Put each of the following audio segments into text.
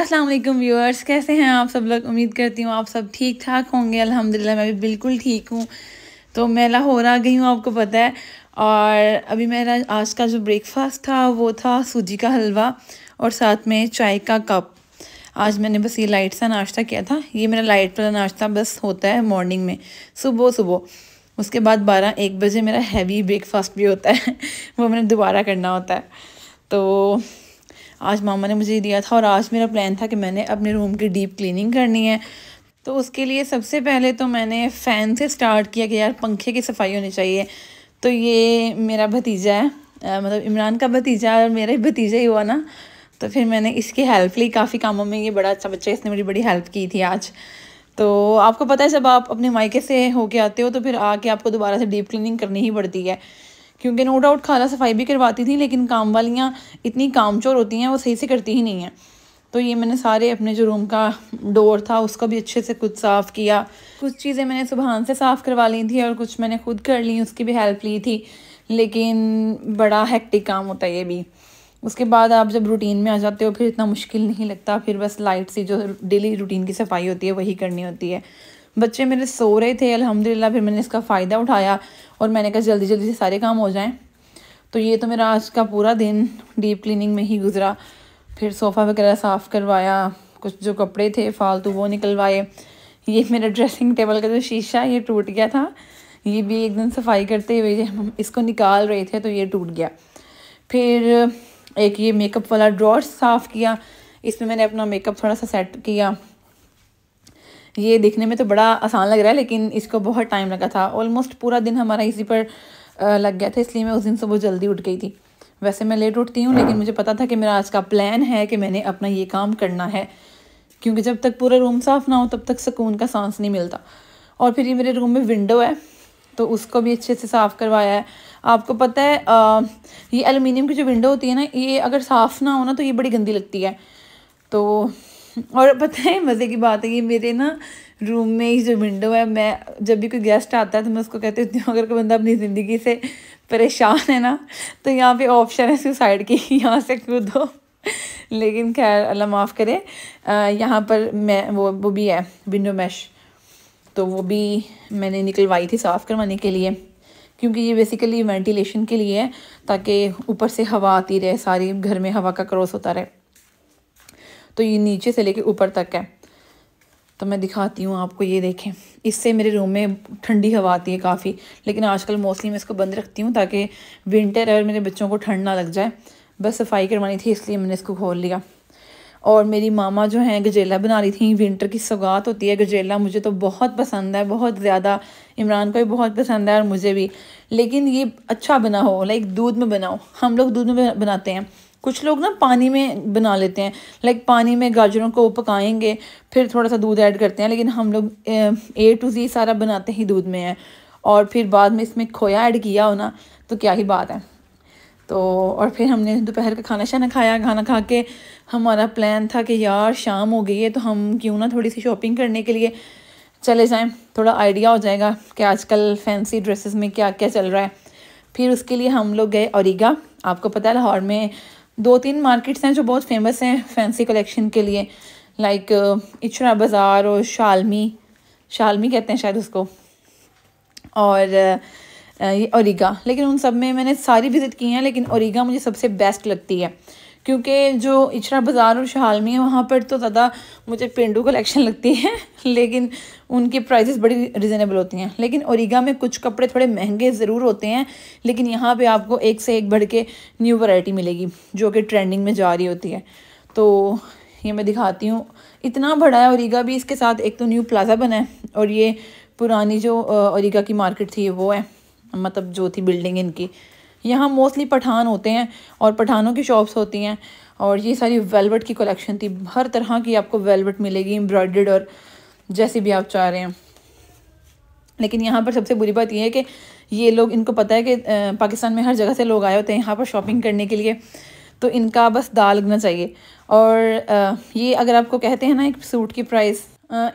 अस्सलाम वालेकुम व्यूअर्स कैसे हैं आप सब लोग उम्मीद करती हूँ आप सब ठीक ठाक होंगे अल्हम्दुलिल्लाह मैं भी बिल्कुल ठीक हूँ तो मैं लाहौर आ गई हूँ आपको पता है और अभी मेरा आज का जो ब्रेकफास्ट था वो था सूजी का हलवा और साथ में चाय का कप आज मैंने बस ये लाइट सा नाश्ता किया था ये मेरा लाइट वाला नाश्ता बस होता है मॉर्निंग में सुबह सुबह उसके बाद बारह एक बजे मेरा हैवी ब्रेकफास्ट भी होता है वो मैंने दोबारा करना होता है तो आज मामा ने मुझे दिया था और आज मेरा प्लान था कि मैंने अपने रूम की डीप क्लिनिंग करनी है तो उसके लिए सबसे पहले तो मैंने फ़ैन से स्टार्ट किया कि यार पंखे की सफाई होनी चाहिए तो ये मेरा भतीजा है आ, मतलब इमरान का भतीजा और मेरा भतीजा ही हुआ ना तो फिर मैंने इसकी हेल्प ली काफ़ी कामों में ये बड़ा अच्छा बच्चा इसने मेरी बड़ी हेल्प की थी आज तो आपको पता है जब आप अपने मायके से होके आते हो तो फिर आके आपको दोबारा से डीप क्लिनिंग करनी ही पड़ती है क्योंकि नो डाउट खाला सफाई भी करवाती थी लेकिन काम वालियाँ इतनी कामचोर होती हैं वो सही से करती ही नहीं हैं तो ये मैंने सारे अपने जो रूम का डोर था उसको भी अच्छे से कुछ साफ़ किया कुछ चीज़ें मैंने सुबहान से साफ़ करवा ली थी और कुछ मैंने खुद कर ली उसकी भी हेल्प ली थी लेकिन बड़ा हेक्टिक काम होता है ये भी उसके बाद आप जब रूटीन में आ जाते हो फिर इतना मुश्किल नहीं लगता फिर बस लाइट सी जो डेली रूटीन की सफाई होती है वही करनी होती है बच्चे मेरे सो रहे थे अल्हम्दुलिल्लाह फिर मैंने इसका फ़ायदा उठाया और मैंने कहा जल्दी जल्दी से सारे काम हो जाएं तो ये तो मेरा आज का पूरा दिन डीप क्लिनिंग में ही गुजरा फिर सोफ़ा वगैरह साफ़ करवाया कुछ जो कपड़े थे फालतू वो निकलवाए ये मेरा ड्रेसिंग टेबल का जो शीशा ये टूट गया था ये भी एक दिन सफाई करते हुए हम इसको निकाल रहे थे तो ये टूट गया फिर एक ये मेकअप वाला ड्रॉर साफ़ किया इसमें मैंने अपना मेकअप थोड़ा सा सेट किया ये देखने में तो बड़ा आसान लग रहा है लेकिन इसको बहुत टाइम लगा था ऑलमोस्ट पूरा दिन हमारा इसी पर लग गया था इसलिए मैं उस दिन सुबह जल्दी उठ गई थी वैसे मैं लेट उठती हूँ लेकिन मुझे पता था कि मेरा आज का प्लान है कि मैंने अपना ये काम करना है क्योंकि जब तक पूरा रूम साफ़ ना हो तब तक सुकून का सांस नहीं मिलता और फिर ये मेरे रूम में विंडो है तो उसको भी अच्छे से साफ़ करवाया है आपको पता है आ, ये एलुमिनियम की जो विंडो होती है ना ये अगर साफ़ ना हो ना तो ये बड़ी गंदी लगती है तो और पता है मज़े की बात है कि मेरे ना रूम में ही जो विंडो है मैं जब भी कोई गेस्ट आता है तो मैं उसको कहती हूँ अगर कोई बंदा अपनी ज़िंदगी से परेशान है ना तो यहाँ पे ऑप्शन है सुसाइड की यहाँ से कूदो लेकिन खैर अल्लाह माफ़ करे यहाँ पर मैं वो वो भी है विंडो मैश तो वो भी मैंने निकलवाई थी साफ़ करवाने के लिए क्योंकि ये बेसिकली वेंटिलेशन के लिए है ताकि ऊपर से हवा आती रहे सारी घर में हवा का क्रॉस होता रहे तो ये नीचे से लेके ऊपर तक है तो मैं दिखाती हूँ आपको ये देखें इससे मेरे रूम में ठंडी हवा आती है काफ़ी लेकिन आजकल मोस्टली मैं इसको बंद रखती हूँ ताकि विंटर है और मेरे बच्चों को ठंड ना लग जाए बस सफाई करवानी थी इसलिए मैंने इसको खोल लिया और मेरी मामा जो हैं गजेला बना रही थी विंटर की सौगात होती है गजेला मुझे तो बहुत पसंद है बहुत ज़्यादा इमरान को भी बहुत पसंद है और मुझे भी लेकिन ये अच्छा बना हो लाइक दूध में बनाओ हम लोग दूध में बनाते हैं कुछ लोग ना पानी में बना लेते हैं लाइक पानी में गाजरों को पकाएंगे फिर थोड़ा सा दूध ऐड करते हैं लेकिन हम लोग ए टू जी सारा बनाते ही दूध में है और फिर बाद में इसमें खोया ऐड किया हो ना तो क्या ही बात है तो और फिर हमने दोपहर का खाना शाना खाया खाना खा के हमारा प्लान था कि यार शाम हो गई है तो हम क्यों ना थोड़ी सी शॉपिंग करने के लिए चले जाएँ थोड़ा आइडिया हो जाएगा कि आजकल फैंसी ड्रेसेस में क्या क्या चल रहा है फिर उसके लिए हम लोग गए औरगा आपको पता है लाहौर में दो तीन मार्केट्स हैं जो बहुत फेमस हैं फैंसी कलेक्शन के लिए लाइक uh, इचरा बाज़ार और शालमी शालमी कहते हैं शायद उसको और uh, ये ओरिगा लेकिन उन सब में मैंने सारी विज़िट की हैं लेकिन औरिगा मुझे सबसे बेस्ट लगती है क्योंकि जो इचरा बाज़ार और शहालमी है वहाँ पर तो ज़्यादा मुझे पेंडू कलेक्शन लगती है लेकिन उनकी प्राइजेस बड़ी रिजनेबल होती हैं लेकिन औरगा में कुछ कपड़े थोड़े महंगे ज़रूर होते हैं लेकिन यहाँ पे आपको एक से एक बढ़ के न्यू वैरायटी मिलेगी जो कि ट्रेंडिंग में जा रही होती है तो ये मैं दिखाती हूँ इतना बड़ा है औरगा भी इसके साथ एक तो न्यू प्लाजा बना है और ये पुरानी जो औरगा की मार्केट थी वो है मतलब जो थी बिल्डिंग इनकी यहाँ मोस्टली पठान होते हैं और पठानों की शॉप्स होती हैं और ये सारी वेलवेट की कलेक्शन थी हर तरह की आपको वेलवेट मिलेगी एम्ब्रॉयड और जैसी भी आप चाह रहे हैं लेकिन यहाँ पर सबसे बुरी बात यह है कि ये लोग इनको पता है कि पाकिस्तान में हर जगह से लोग आए होते हैं यहाँ पर शॉपिंग करने के लिए तो इनका बस दाल लगना चाहिए और ये अगर आपको कहते हैं ना एक सूट की प्राइस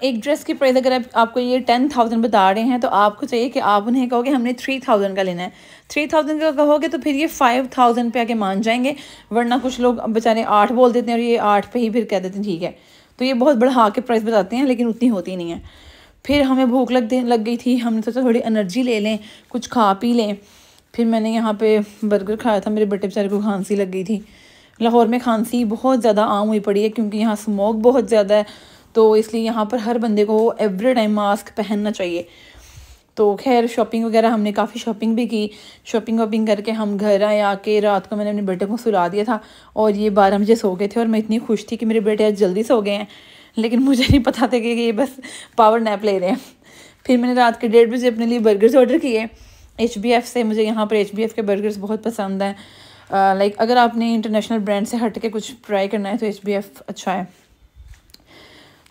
एक ड्रेस की प्राइस अगर आपको ये टेन थाउजेंड बता रहे हैं तो आपको चाहिए कि आप उन्हें कहो कि हमने थ्री थाउजेंड का लेना है थ्री थाउजेंड का कहोगे तो फिर ये फाइव थाउजेंड पे आके मान जाएंगे वरना कुछ लोग बेचारे आठ बोल देते हैं और ये आठ पे ही फिर कह देते हैं ठीक है तो ये बहुत बढ़ा के प्राइस बताते हैं लेकिन उतनी होती नहीं है फिर हमें भूख लग लग गई थी हमने सोचा थोड़ी एनर्जी ले लें कुछ खा पी लें फिर मैंने यहाँ पर बर्गर खाया था मेरे बेटे बेचारे को खांसी लग गई थी लाहौर में खांसी बहुत ज़्यादा आम हुई पड़ी है क्योंकि यहाँ स्मोक बहुत ज़्यादा है तो इसलिए यहाँ पर हर बंदे को एवरी टाइम मास्क पहनना चाहिए तो खैर शॉपिंग वगैरह हमने काफ़ी शॉपिंग भी की शॉपिंग वॉपिंग करके हम घर आए आके रात को मैंने अपने बेटे को सुला दिया था और ये बारह बजे सो गए थे और मैं इतनी खुश थी कि मेरे बेटे आज जल्दी सो गए हैं लेकिन मुझे नहीं पता था कि ये बस पावर नैप ले रहे हैं फिर मैंने रात के डेढ़ बजे अपने लिए बर्गर्स ऑर्डर किए एच से मुझे यहाँ पर एच के बर्गर्स बहुत पसंद हैं लाइक अगर आपने इंटरनेशनल ब्रांड से हट के कुछ ट्राई करना है तो एच अच्छा है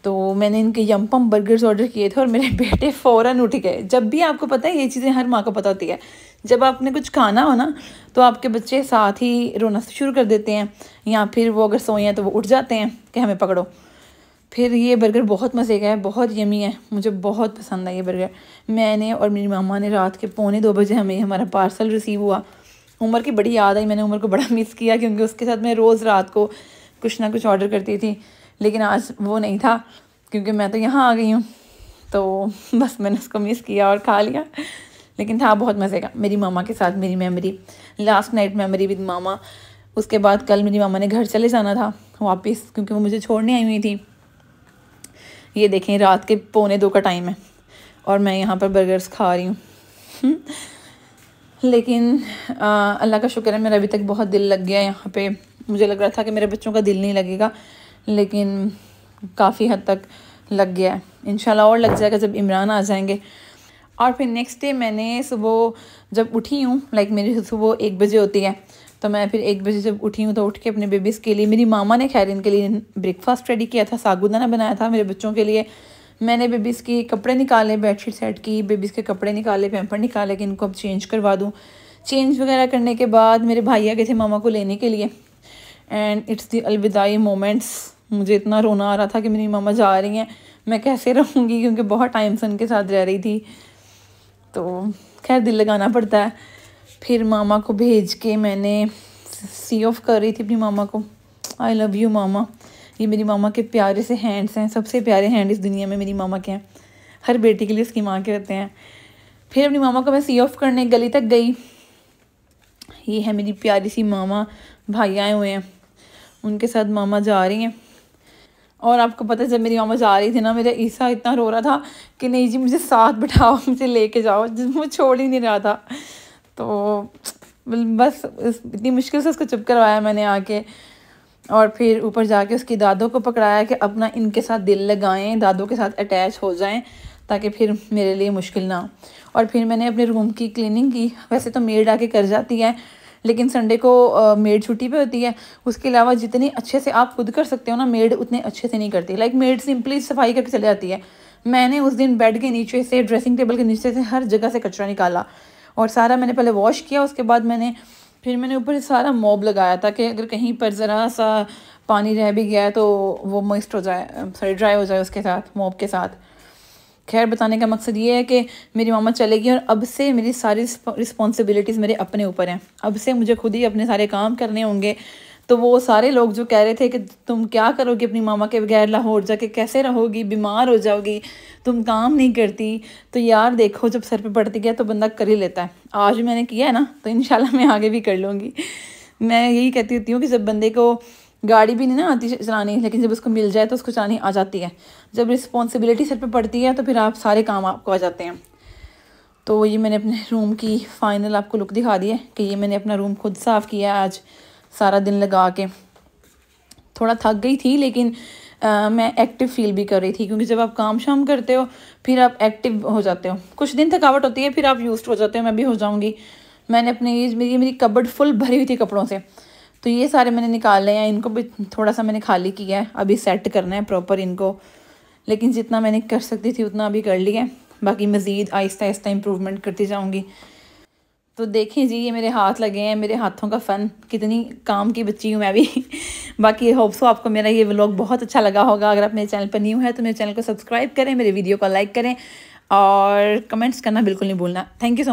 तो मैंने इनके यमपम बर्गर्स ऑर्डर किए थे और मेरे बेटे फ़ौरन उठ गए जब भी आपको पता है ये चीज़ें हर माँ को पता होती है जब आपने कुछ खाना हो ना तो आपके बच्चे साथ ही रोना शुरू कर देते हैं या फिर वो अगर सोए हैं तो वो उठ जाते हैं कि हमें पकड़ो फिर ये बर्गर बहुत मज़े का है बहुत यमी है मुझे बहुत पसंद है ये बर्गर मैंने और मेरी मामा ने रात के पौने दो बजे हमें हमारा पार्सल रिसीव हुआ उम्र की बड़ी याद आई मैंने उम्र को बड़ा मिस किया क्योंकि उसके साथ मैं रोज़ रात को कुछ ना कुछ ऑर्डर करती थी लेकिन आज वो नहीं था क्योंकि मैं तो यहाँ आ गई हूँ तो बस मैंने उसको मिस किया और खा लिया लेकिन था बहुत मज़े का मेरी मामा के साथ मेरी memory last night memory with मामा उसके बाद कल मेरी मामा ने घर चले जाना था वापस क्योंकि वो मुझे छोड़ने आई हुई थी ये देखें रात के पौने दो का टाइम है और मैं यहाँ पर बर्गर्स खा रही हूँ लेकिन अल्लाह का शुक्र है मेरा अभी तक बहुत दिल लग गया यहाँ पे मुझे लग रहा था कि मेरे बच्चों का दिल नहीं लगेगा लेकिन काफ़ी हद तक लग गया है इन और लग जाएगा जब इमरान आ जाएंगे और फिर नेक्स्ट डे मैंने सुबह जब उठी हूँ लाइक मेरी सुबह एक बजे होती है तो मैं फिर एक बजे जब उठी हूँ तो उठ के अपने बेबीज़ के लिए मेरी मामा ने खैर इनके लिए ब्रेकफास्ट रेडी किया था सागुदाना बनाया था मेरे बच्चों के लिए मैंने बेबीज़ के कपड़े निकाले बेडशीट सेट की बेबीज़ के कपड़े निकाले पैम्पर निकाले कि इनको अब चेंज करवा दूँ चेंज वगैरह करने के बाद मेरे भाई आ गए थे मामा को लेने के लिए एंड इट्स दी अलविदाई मोमेंट्स मुझे इतना रोना आ रहा था कि मेरी मामा जा रही हैं मैं कैसे रहूँगी क्योंकि बहुत टाइम से उनके साथ रह रही थी तो खैर दिल लगाना पड़ता है फिर मामा को भेज के मैंने सी ऑफ कर रही थी अपनी मामा को आई लव यू मामा ये मेरी मामा के प्यारे से हैंड्स हैं सबसे प्यारे हैंड इस दुनिया में मेरी मामा के हैं हर बेटी के लिए उसकी माँ के रहते हैं फिर अपनी मामा को मैं सी ऑफ करने गली तक गई ये है मेरी प्यारी सी मामा भाई आए हुए हैं उनके साथ मामा जा रही हैं और आपको पता है जब मेरी मामा जा रही थी ना मेरा ईसा इतना रो रहा था कि नहीं जी मुझे साथ बैठाओ मुझे लेके जाओ जिसमें वो छोड़ ही नहीं रहा था तो बस इतनी मुश्किल से उसको चुप करवाया मैंने आके और फिर ऊपर जाके उसकी दादों को पकड़ाया कि अपना इनके साथ दिल लगाएं दादों के साथ अटैच हो जाएं ताकि फिर मेरे लिए मुश्किल ना और फिर मैंने अपने रूम की क्लीनिंग की वैसे तो मेड आके कर जाती है लेकिन संडे को मेड छुट्टी पे होती है उसके अलावा जितने अच्छे से आप खुद कर सकते हो ना मेड उतने अच्छे से नहीं करती लाइक मेड सिंपली सफाई करके चले जाती है मैंने उस दिन बेड के नीचे से ड्रेसिंग टेबल के नीचे से हर जगह से कचरा निकाला और सारा मैंने पहले वॉश किया उसके बाद मैंने फिर मैंने ऊपर सारा मोब लगाया था कि अगर कहीं पर ज़रा सा पानी रह भी गया तो वो मॉइस्ट हो जाए सॉरी ड्राई हो जाए उसके साथ मोब के साथ खैर बताने का मकसद ये है कि मेरी मामा चलेगी और अब से मेरी सारी रिस्पॉन्सिबिलिटीज़ मेरे अपने ऊपर हैं अब से मुझे खुद ही अपने सारे काम करने होंगे तो वो सारे लोग जो कह रहे थे कि तुम क्या करोगी अपनी मामा के बगैर लाहौर जाके कैसे रहोगी बीमार हो जाओगी तुम काम नहीं करती तो यार देखो जब सर पे पड़ती गया तो बंदा कर ही लेता है आज मैंने किया है ना तो इन मैं आगे भी कर लूँगी मैं यही कहती होती हूँ कि जब बंदे को गाड़ी भी नहीं ना आती चलानी लेकिन जब उसको मिल जाए तो उसको चलानी आ जाती है जब रिस्पॉन्सिबिलिटी सर पर पड़ती है तो फिर आप सारे काम आपको आ जाते हैं तो ये मैंने अपने रूम की फ़ाइनल आपको लुक दिखा दी है कि ये मैंने अपना रूम खुद साफ़ किया है आज सारा दिन लगा के थोड़ा थक गई थी लेकिन आ, मैं एक्टिव फील भी कर रही थी क्योंकि जब आप काम शाम करते हो फिर आप एक्टिव हो जाते हो कुछ दिन थकावट होती है फिर आप यूज हो जाते हो मैं भी हो जाऊँगी मैंने अपने ये मेरी मेरी कबड़ फुल भरी हुई थी कपड़ों से तो ये सारे मैंने निकाल लिए हैं इनको भी थोड़ा सा मैंने खाली किया है अभी सेट करना है प्रॉपर इनको लेकिन जितना मैंने कर सकती थी उतना अभी कर लिया है बाकी मज़ीद आहिस्ता आहिस्ता इम्प्रूवमेंट करती जाऊँगी तो देखें जी ये मेरे हाथ लगे हैं मेरे हाथों का फ़न कितनी काम की बच्ची हूँ मैं भी बाकी होप्स हो आपको मेरा ये व्लॉग बहुत अच्छा लगा होगा अगर आप मेरे चैनल पर न्यू है तो मेरे चैनल को सब्सक्राइब करें मेरे वीडियो को लाइक करें और कमेंट्स करना बिल्कुल नहीं भूलना थैंक यू सो मच